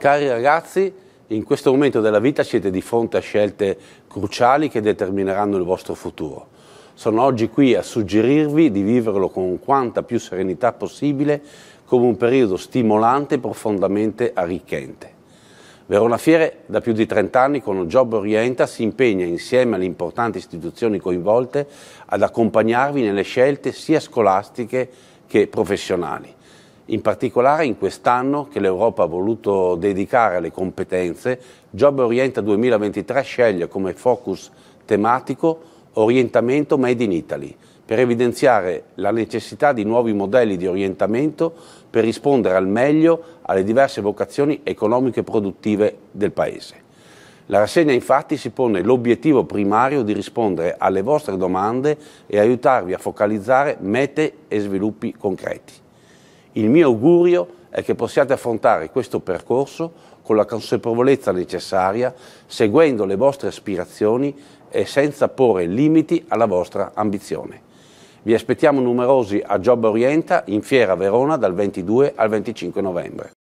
Cari ragazzi, in questo momento della vita siete di fronte a scelte cruciali che determineranno il vostro futuro. Sono oggi qui a suggerirvi di viverlo con quanta più serenità possibile come un periodo stimolante e profondamente arricchente. Verona Fiere, da più di 30 anni con Job Orienta, si impegna insieme alle importanti istituzioni coinvolte ad accompagnarvi nelle scelte sia scolastiche che professionali in particolare in quest'anno che l'Europa ha voluto dedicare alle competenze, Job Orienta 2023 sceglie come focus tematico orientamento Made in Italy, per evidenziare la necessità di nuovi modelli di orientamento per rispondere al meglio alle diverse vocazioni economiche e produttive del Paese. La rassegna infatti si pone l'obiettivo primario di rispondere alle vostre domande e aiutarvi a focalizzare mete e sviluppi concreti. Il mio augurio è che possiate affrontare questo percorso con la consapevolezza necessaria, seguendo le vostre aspirazioni e senza porre limiti alla vostra ambizione. Vi aspettiamo numerosi a Job Orienta in Fiera Verona dal 22 al 25 novembre.